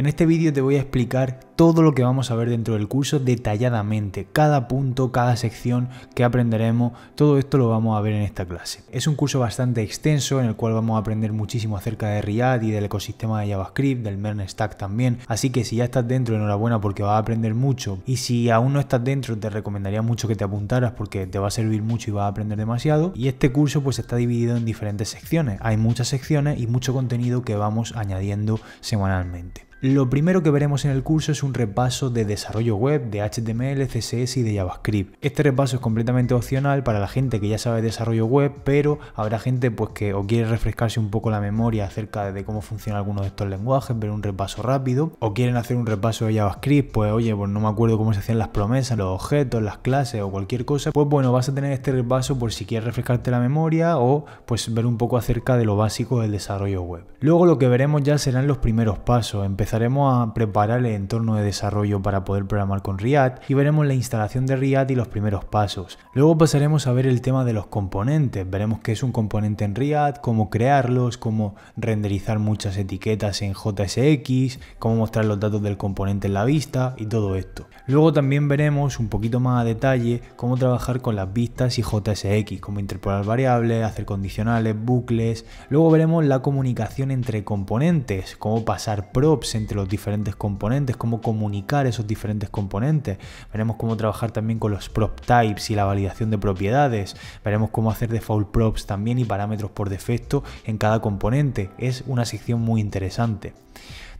En este vídeo te voy a explicar todo lo que vamos a ver dentro del curso detalladamente, cada punto, cada sección que aprenderemos, todo esto lo vamos a ver en esta clase. Es un curso bastante extenso en el cual vamos a aprender muchísimo acerca de React y del ecosistema de JavaScript, del Mern Stack también, así que si ya estás dentro enhorabuena porque vas a aprender mucho y si aún no estás dentro te recomendaría mucho que te apuntaras porque te va a servir mucho y vas a aprender demasiado y este curso pues está dividido en diferentes secciones, hay muchas secciones y mucho contenido que vamos añadiendo semanalmente. Lo primero que veremos en el curso es un repaso de desarrollo web, de HTML, CSS y de JavaScript. Este repaso es completamente opcional para la gente que ya sabe desarrollo web, pero habrá gente pues, que o quiere refrescarse un poco la memoria acerca de cómo funciona algunos de estos lenguajes, ver un repaso rápido, o quieren hacer un repaso de JavaScript, pues oye, pues no me acuerdo cómo se hacían las promesas, los objetos, las clases o cualquier cosa, pues bueno, vas a tener este repaso por si quieres refrescarte la memoria o pues ver un poco acerca de lo básico del desarrollo web. Luego lo que veremos ya serán los primeros pasos, Empezaremos a preparar el entorno de desarrollo para poder programar con React y veremos la instalación de React y los primeros pasos. Luego pasaremos a ver el tema de los componentes, veremos qué es un componente en React, cómo crearlos, cómo renderizar muchas etiquetas en JSX, cómo mostrar los datos del componente en la vista y todo esto. Luego también veremos un poquito más a detalle cómo trabajar con las vistas y JSX, cómo interpolar variables, hacer condicionales, bucles. Luego veremos la comunicación entre componentes, cómo pasar props entre los diferentes componentes, cómo comunicar esos diferentes componentes. Veremos cómo trabajar también con los prop types y la validación de propiedades. Veremos cómo hacer default props también y parámetros por defecto en cada componente. Es una sección muy interesante.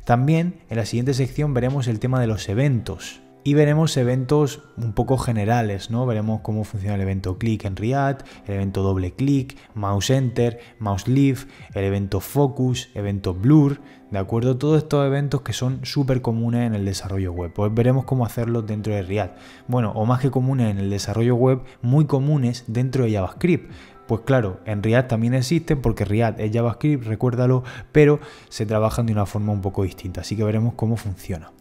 También en la siguiente sección veremos el tema de los eventos y veremos eventos un poco generales, ¿no? Veremos cómo funciona el evento click en React, el evento doble clic, mouse enter, mouse leave, el evento focus, evento blur, ¿de acuerdo? Todos estos eventos que son súper comunes en el desarrollo web. Pues veremos cómo hacerlos dentro de React. Bueno, o más que comunes en el desarrollo web, muy comunes dentro de JavaScript. Pues claro, en React también existen porque React es JavaScript, recuérdalo, pero se trabajan de una forma un poco distinta. Así que veremos cómo funciona.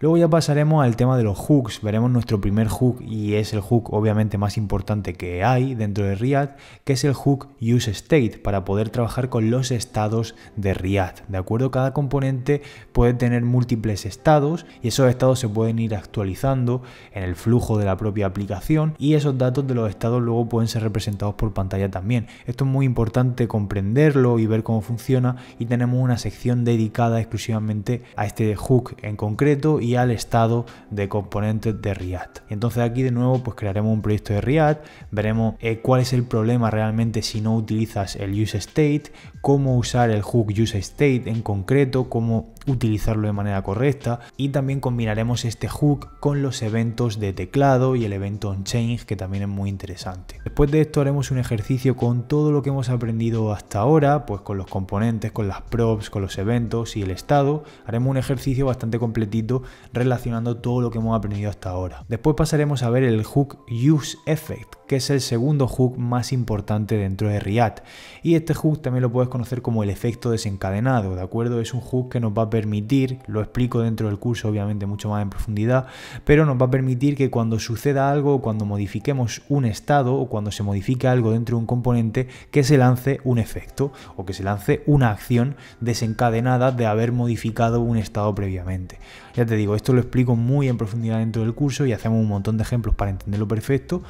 Luego ya pasaremos al tema de los hooks, veremos nuestro primer hook y es el hook obviamente más importante que hay dentro de React, que es el hook useState para poder trabajar con los estados de React, ¿de acuerdo? Cada componente puede tener múltiples estados y esos estados se pueden ir actualizando en el flujo de la propia aplicación y esos datos de los estados luego pueden ser representados por pantalla también. Esto es muy importante comprenderlo y ver cómo funciona y tenemos una sección dedicada exclusivamente a este hook en concreto y al estado de componentes de React. entonces aquí de nuevo pues crearemos un proyecto de React, veremos eh, cuál es el problema realmente si no utilizas el use state, cómo usar el hook use state en concreto, cómo utilizarlo de manera correcta y también combinaremos este hook con los eventos de teclado y el evento on-change que también es muy interesante. Después de esto haremos un ejercicio con todo lo que hemos aprendido hasta ahora, pues con los componentes, con las props, con los eventos y el estado. Haremos un ejercicio bastante completito relacionando todo lo que hemos aprendido hasta ahora. Después pasaremos a ver el hook use effect que es el segundo hook más importante dentro de React. Y este hook también lo puedes conocer como el efecto desencadenado, ¿de acuerdo? Es un hook que nos va a permitir, lo explico dentro del curso obviamente mucho más en profundidad, pero nos va a permitir que cuando suceda algo, cuando modifiquemos un estado o cuando se modifique algo dentro de un componente, que se lance un efecto o que se lance una acción desencadenada de haber modificado un estado previamente. Ya te digo, esto lo explico muy en profundidad dentro del curso y hacemos un montón de ejemplos para entenderlo perfecto,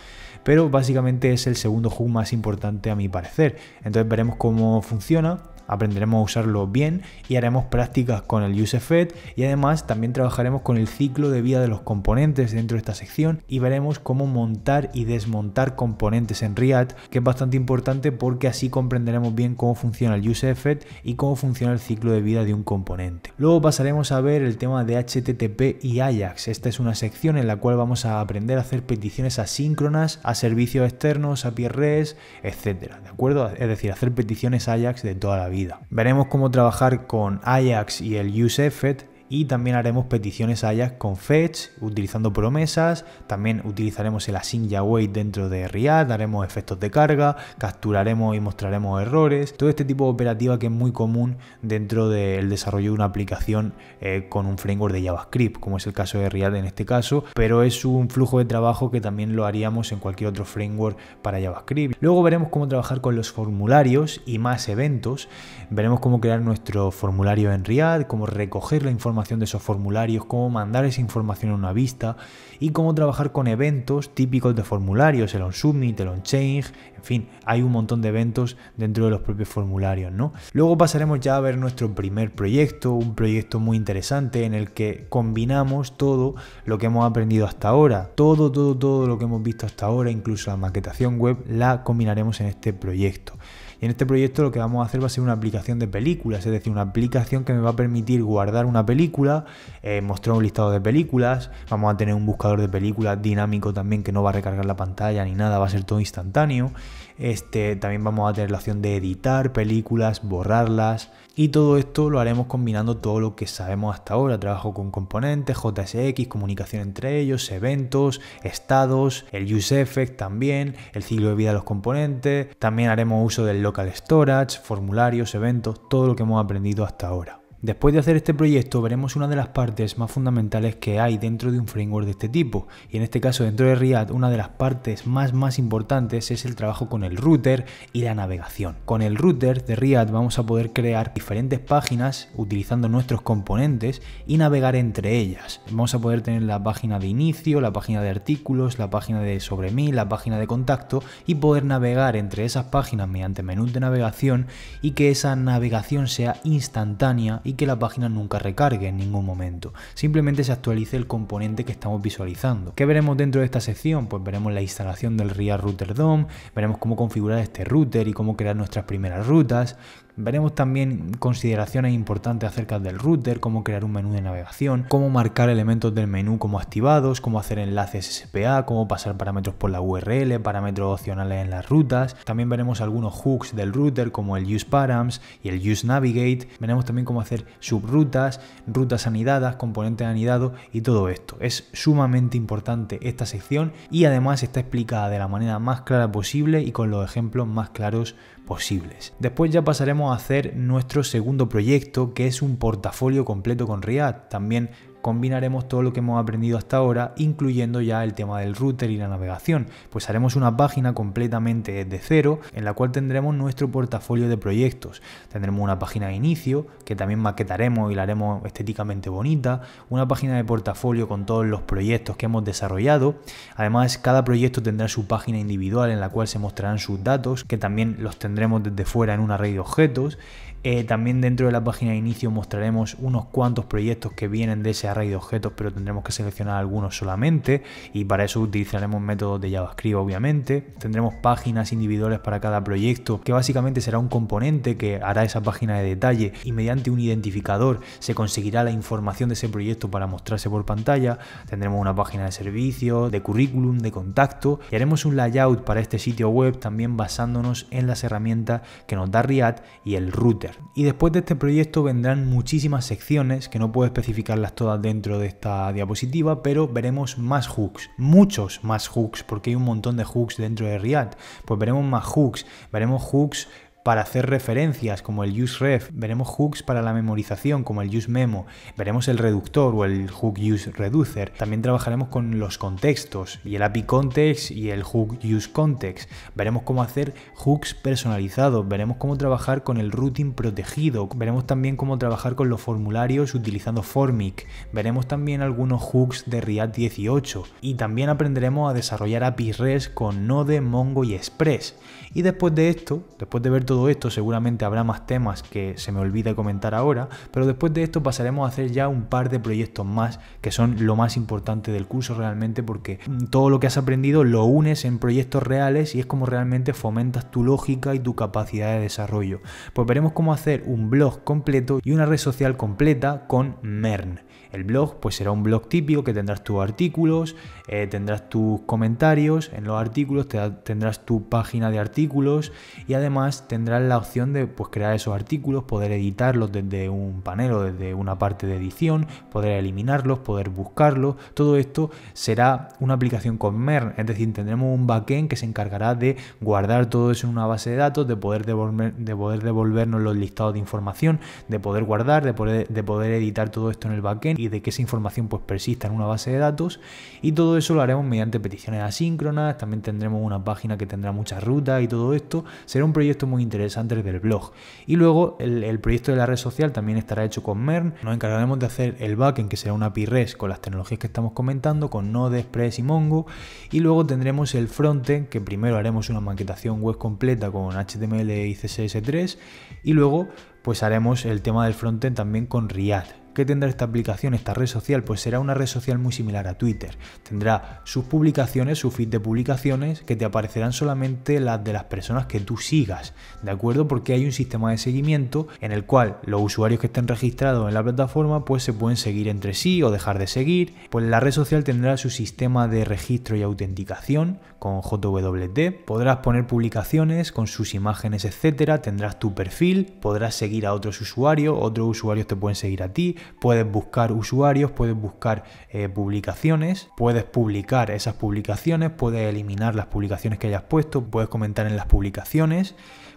pero básicamente es el segundo hook más importante a mi parecer. Entonces veremos cómo funciona, aprenderemos a usarlo bien y haremos prácticas con el UseEffect y además también trabajaremos con el ciclo de vida de los componentes dentro de esta sección y veremos cómo montar y desmontar componentes en React, que es bastante importante porque así comprenderemos bien cómo funciona el UseEffect y cómo funciona el ciclo de vida de un componente. Luego pasaremos a ver el tema de HTTP y Ajax. Esta es una sección en la cual vamos a aprender a hacer peticiones asíncronas a servicios servicios externos, API REST, etcétera, ¿De acuerdo? Es decir, hacer peticiones Ajax de toda la vida. Veremos cómo trabajar con Ajax y el UseEffect y también haremos peticiones a ellas con fetch, utilizando promesas, también utilizaremos el async y await dentro de React, haremos efectos de carga, capturaremos y mostraremos errores, todo este tipo de operativa que es muy común dentro del desarrollo de una aplicación eh, con un framework de JavaScript, como es el caso de React en este caso, pero es un flujo de trabajo que también lo haríamos en cualquier otro framework para JavaScript. Luego veremos cómo trabajar con los formularios y más eventos, veremos cómo crear nuestro formulario en React, cómo recoger la información de esos formularios, cómo mandar esa información a una vista y cómo trabajar con eventos típicos de formularios, el on-submit, el on-change, en fin, hay un montón de eventos dentro de los propios formularios, ¿no? Luego pasaremos ya a ver nuestro primer proyecto, un proyecto muy interesante en el que combinamos todo lo que hemos aprendido hasta ahora, todo, todo, todo lo que hemos visto hasta ahora, incluso la maquetación web, la combinaremos en este proyecto en este proyecto lo que vamos a hacer va a ser una aplicación de películas, es decir, una aplicación que me va a permitir guardar una película, eh, mostrar un listado de películas, vamos a tener un buscador de películas dinámico también que no va a recargar la pantalla ni nada, va a ser todo instantáneo este, también vamos a tener la opción de editar películas, borrarlas y todo esto lo haremos combinando todo lo que sabemos hasta ahora. Trabajo con componentes, JSX, comunicación entre ellos, eventos, estados, el use effect también, el ciclo de vida de los componentes. También haremos uso del local storage, formularios, eventos, todo lo que hemos aprendido hasta ahora. Después de hacer este proyecto veremos una de las partes más fundamentales que hay dentro de un framework de este tipo y en este caso dentro de React una de las partes más más importantes es el trabajo con el router y la navegación. Con el router de React vamos a poder crear diferentes páginas utilizando nuestros componentes y navegar entre ellas. Vamos a poder tener la página de inicio, la página de artículos, la página de sobre mí, la página de contacto y poder navegar entre esas páginas mediante menú de navegación y que esa navegación sea instantánea y que la página nunca recargue en ningún momento. Simplemente se actualice el componente que estamos visualizando. ¿Qué veremos dentro de esta sección? Pues veremos la instalación del RIA Router DOM, veremos cómo configurar este router y cómo crear nuestras primeras rutas, Veremos también consideraciones importantes acerca del router, cómo crear un menú de navegación, cómo marcar elementos del menú como activados, cómo hacer enlaces SPA, cómo pasar parámetros por la URL, parámetros opcionales en las rutas. También veremos algunos hooks del router como el use params y el useNavigate Veremos también cómo hacer subrutas, rutas anidadas, componentes anidados y todo esto. Es sumamente importante esta sección y además está explicada de la manera más clara posible y con los ejemplos más claros posibles. Después ya pasaremos hacer nuestro segundo proyecto, que es un portafolio completo con React. También combinaremos todo lo que hemos aprendido hasta ahora, incluyendo ya el tema del router y la navegación, pues haremos una página completamente de cero en la cual tendremos nuestro portafolio de proyectos. Tendremos una página de inicio que también maquetaremos y la haremos estéticamente bonita, una página de portafolio con todos los proyectos que hemos desarrollado. Además, cada proyecto tendrá su página individual en la cual se mostrarán sus datos, que también los tendremos desde fuera en una red de objetos eh, también dentro de la página de inicio mostraremos unos cuantos proyectos que vienen de ese array de objetos, pero tendremos que seleccionar algunos solamente y para eso utilizaremos métodos de JavaScript obviamente. Tendremos páginas individuales para cada proyecto, que básicamente será un componente que hará esa página de detalle y mediante un identificador se conseguirá la información de ese proyecto para mostrarse por pantalla. Tendremos una página de servicios, de currículum, de contacto y haremos un layout para este sitio web también basándonos en las herramientas que nos da React y el router. Y después de este proyecto vendrán muchísimas secciones, que no puedo especificarlas todas dentro de esta diapositiva, pero veremos más hooks, muchos más hooks, porque hay un montón de hooks dentro de React. Pues veremos más hooks, veremos hooks para hacer referencias como el useRef, veremos hooks para la memorización como el memo, veremos el reductor o el hook reducer, También trabajaremos con los contextos y el API context y el hook context, Veremos cómo hacer hooks personalizados, veremos cómo trabajar con el routing protegido, veremos también cómo trabajar con los formularios utilizando Formic, veremos también algunos hooks de React 18 y también aprenderemos a desarrollar APIs REST con Node, Mongo y Express. Y después de esto, después de ver todo esto seguramente habrá más temas que se me olvida comentar ahora, pero después de esto pasaremos a hacer ya un par de proyectos más que son lo más importante del curso realmente porque mm, todo lo que has aprendido lo unes en proyectos reales y es como realmente fomentas tu lógica y tu capacidad de desarrollo. Pues veremos cómo hacer un blog completo y una red social completa con MERN. El blog pues será un blog típico que tendrás tus artículos, eh, tendrás tus comentarios en los artículos, tendrás tu página de artículos y además tendrás la opción de pues, crear esos artículos, poder editarlos desde un panel o desde una parte de edición, poder eliminarlos, poder buscarlos. Todo esto será una aplicación con MERN, es decir, tendremos un backend que se encargará de guardar todo eso en una base de datos, de poder, devolver, de poder devolvernos los listados de información, de poder guardar, de poder editar todo esto en el backend y de que esa información pues persista en una base de datos y todo eso lo haremos mediante peticiones asíncronas, también tendremos una página que tendrá muchas rutas y todo esto. Será un proyecto muy interesante el del blog. Y luego el, proyecto de la red social también estará hecho con MERN. Nos encargaremos de hacer el backend que será una API REST con las tecnologías que estamos comentando, con Node, Express y Mongo. Y luego tendremos el frontend que primero haremos una maquetación web completa con HTML y CSS3 y luego pues haremos el tema del frontend también con React que tendrá esta aplicación, esta red social? Pues será una red social muy similar a Twitter. Tendrá sus publicaciones, su feed de publicaciones, que te aparecerán solamente las de las personas que tú sigas, ¿de acuerdo? Porque hay un sistema de seguimiento en el cual los usuarios que estén registrados en la plataforma pues se pueden seguir entre sí o dejar de seguir. Pues la red social tendrá su sistema de registro y autenticación con JWT. Podrás poner publicaciones con sus imágenes, etcétera. Tendrás tu perfil, podrás seguir a otros usuarios, otros usuarios te pueden seguir a ti, puedes buscar usuarios, puedes buscar eh, publicaciones, puedes publicar esas publicaciones, puedes eliminar las publicaciones que hayas puesto, puedes comentar en las publicaciones,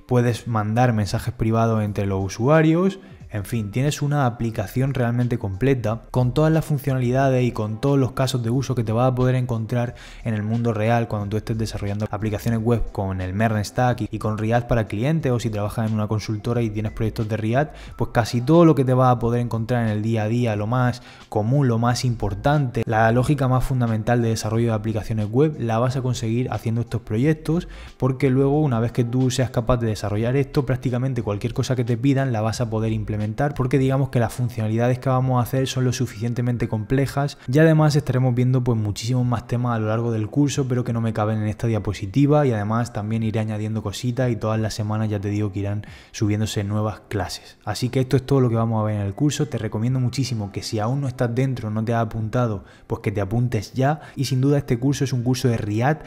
puedes mandar mensajes privados entre los usuarios, en fin, tienes una aplicación realmente completa con todas las funcionalidades y con todos los casos de uso que te vas a poder encontrar en el mundo real cuando tú estés desarrollando aplicaciones web con el Merlin Stack y con React para clientes o si trabajas en una consultora y tienes proyectos de React, pues casi todo lo que te vas a poder encontrar en el día a día, lo más común, lo más importante, la lógica más fundamental de desarrollo de aplicaciones web, la vas a conseguir haciendo estos proyectos porque luego una vez que tú seas capaz de desarrollar esto, prácticamente cualquier cosa que te pidan la vas a poder implementar porque digamos que las funcionalidades que vamos a hacer son lo suficientemente complejas y además estaremos viendo pues muchísimos más temas a lo largo del curso pero que no me caben en esta diapositiva y además también iré añadiendo cositas y todas las semanas ya te digo que irán subiéndose nuevas clases. Así que esto es todo lo que vamos a ver en el curso, te recomiendo muchísimo que si aún no estás dentro, no te has apuntado, pues que te apuntes ya y sin duda este curso es un curso de RIAD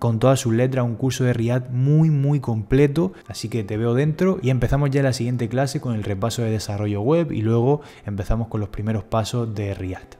con todas sus letras, un curso de Riad muy muy completo, así que te veo dentro y empezamos ya la siguiente clase con el repaso de desarrollo web y luego empezamos con los primeros pasos de Riyadh.